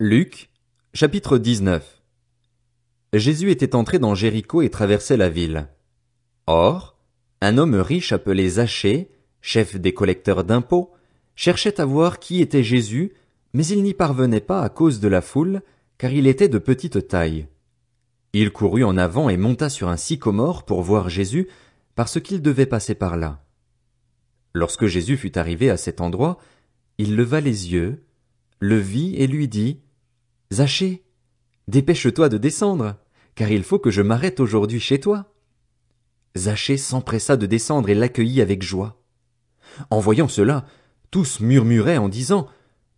Luc, chapitre 19 Jésus était entré dans Jéricho et traversait la ville. Or, un homme riche appelé Zachée, chef des collecteurs d'impôts, cherchait à voir qui était Jésus, mais il n'y parvenait pas à cause de la foule, car il était de petite taille. Il courut en avant et monta sur un sycomore pour voir Jésus, parce qu'il devait passer par là. Lorsque Jésus fut arrivé à cet endroit, il leva les yeux, le vit et lui dit Zachée, dépêche-toi de descendre, car il faut que je m'arrête aujourd'hui chez toi. Zachée s'empressa de descendre et l'accueillit avec joie. En voyant cela, tous murmuraient en disant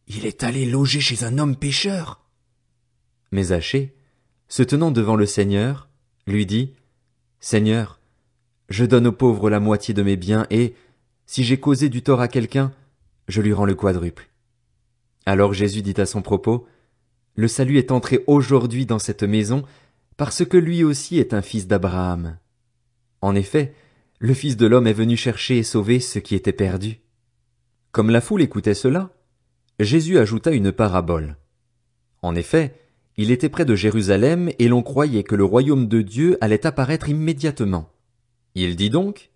Il est allé loger chez un homme pécheur. Mais Zachée, se tenant devant le Seigneur, lui dit Seigneur, je donne aux pauvres la moitié de mes biens et, si j'ai causé du tort à quelqu'un, je lui rends le quadruple. Alors Jésus dit à son propos le salut est entré aujourd'hui dans cette maison parce que lui aussi est un fils d'Abraham. En effet, le Fils de l'homme est venu chercher et sauver ce qui était perdu. Comme la foule écoutait cela, Jésus ajouta une parabole. En effet, il était près de Jérusalem et l'on croyait que le royaume de Dieu allait apparaître immédiatement. Il dit donc,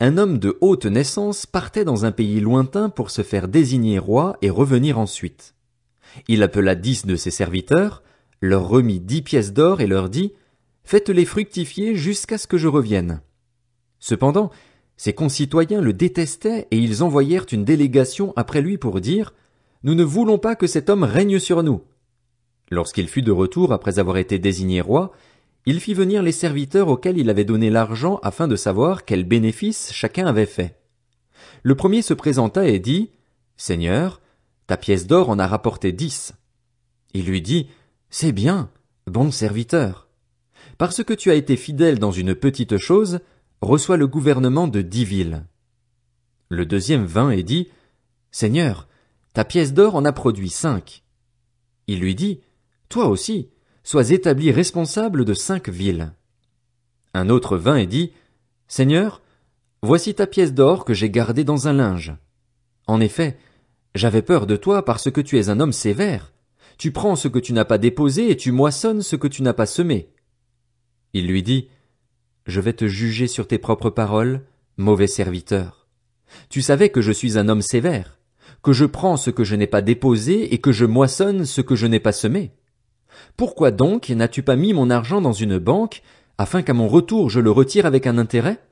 un homme de haute naissance partait dans un pays lointain pour se faire désigner roi et revenir ensuite. Il appela dix de ses serviteurs, leur remit dix pièces d'or et leur dit Faites-les fructifier jusqu'à ce que je revienne. Cependant, ses concitoyens le détestaient et ils envoyèrent une délégation après lui pour dire Nous ne voulons pas que cet homme règne sur nous. Lorsqu'il fut de retour après avoir été désigné roi, il fit venir les serviteurs auxquels il avait donné l'argent afin de savoir quels bénéfices chacun avait fait. Le premier se présenta et dit Seigneur, ta pièce d'or en a rapporté dix. Il lui dit, C'est bien, bon serviteur. Parce que tu as été fidèle dans une petite chose, reçois le gouvernement de dix villes. Le deuxième vint et dit, Seigneur, ta pièce d'or en a produit cinq. Il lui dit, Toi aussi, sois établi responsable de cinq villes. Un autre vint et dit, Seigneur, voici ta pièce d'or que j'ai gardée dans un linge. En effet, j'avais peur de toi parce que tu es un homme sévère. Tu prends ce que tu n'as pas déposé et tu moissonnes ce que tu n'as pas semé. Il lui dit, Je vais te juger sur tes propres paroles, mauvais serviteur. Tu savais que je suis un homme sévère, que je prends ce que je n'ai pas déposé et que je moissonne ce que je n'ai pas semé. Pourquoi donc n'as-tu pas mis mon argent dans une banque, afin qu'à mon retour je le retire avec un intérêt?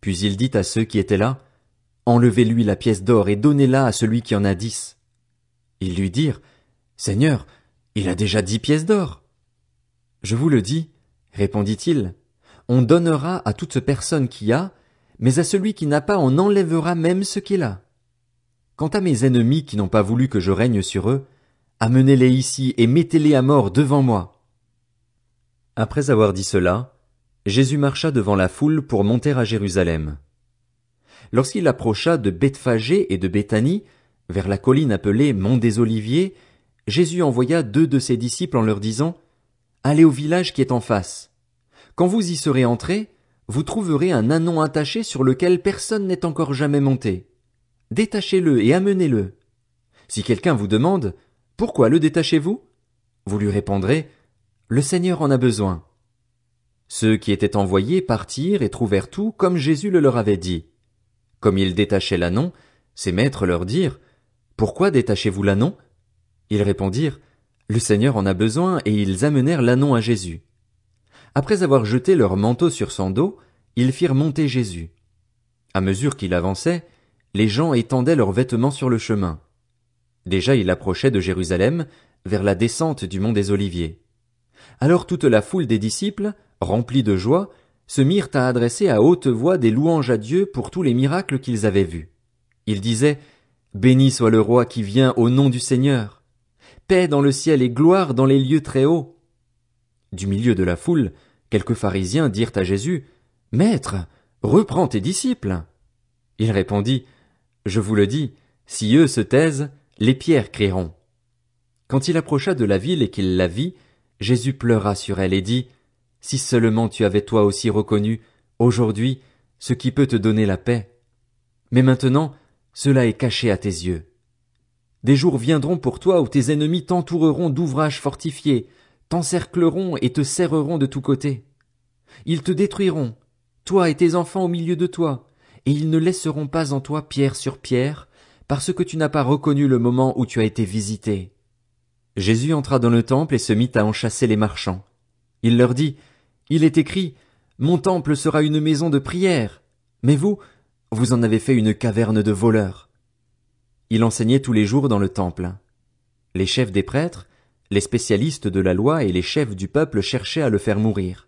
Puis il dit à ceux qui étaient là, Enlevez-lui la pièce d'or et donnez-la à celui qui en a dix. Ils lui dirent, Seigneur, il a déjà dix pièces d'or. Je vous le dis, répondit-il, on donnera à toute personne qui a, mais à celui qui n'a pas on enlèvera même ce qu'il a. Quant à mes ennemis qui n'ont pas voulu que je règne sur eux, amenez-les ici et mettez-les à mort devant moi. Après avoir dit cela, Jésus marcha devant la foule pour monter à Jérusalem lorsqu'il approcha de Bethphagée et de Béthanie, vers la colline appelée Mont des Oliviers, Jésus envoya deux de ses disciples en leur disant Allez au village qui est en face. Quand vous y serez entrés, vous trouverez un anon attaché sur lequel personne n'est encore jamais monté. Détachez-le et amenez-le. Si quelqu'un vous demande Pourquoi le détachez-vous vous lui répondrez Le Seigneur en a besoin. Ceux qui étaient envoyés partirent et trouvèrent tout comme Jésus le leur avait dit. Comme ils détachaient l'anon, ses maîtres leur dirent Pourquoi détachez-vous l'anon ?» Ils répondirent Le Seigneur en a besoin, et ils amenèrent l'anon à Jésus. Après avoir jeté leur manteau sur son dos, ils firent monter Jésus. À mesure qu'il avançait, les gens étendaient leurs vêtements sur le chemin. Déjà il approchait de Jérusalem, vers la descente du mont des Oliviers. Alors toute la foule des disciples, remplie de joie, se mirent à adresser à haute voix des louanges à Dieu pour tous les miracles qu'ils avaient vus. Ils disaient Béni soit le roi qui vient au nom du Seigneur. Paix dans le ciel et gloire dans les lieux très hauts. Du milieu de la foule, quelques pharisiens dirent à Jésus, Maître, reprends tes disciples. Il répondit, Je vous le dis, si eux se taisent, les pierres crieront. Quand il approcha de la ville et qu'il la vit, Jésus pleura sur elle et dit, si seulement tu avais toi aussi reconnu, aujourd'hui, ce qui peut te donner la paix. Mais maintenant, cela est caché à tes yeux. Des jours viendront pour toi où tes ennemis t'entoureront d'ouvrages fortifiés, t'encercleront et te serreront de tous côtés. Ils te détruiront, toi et tes enfants au milieu de toi, et ils ne laisseront pas en toi pierre sur pierre, parce que tu n'as pas reconnu le moment où tu as été visité. Jésus entra dans le temple et se mit à enchasser les marchands. Il leur dit, il est écrit Mon temple sera une maison de prière. Mais vous, vous en avez fait une caverne de voleurs. Il enseignait tous les jours dans le temple. Les chefs des prêtres, les spécialistes de la loi et les chefs du peuple cherchaient à le faire mourir.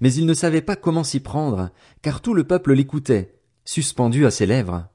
Mais il ne savait pas comment s'y prendre, car tout le peuple l'écoutait, suspendu à ses lèvres.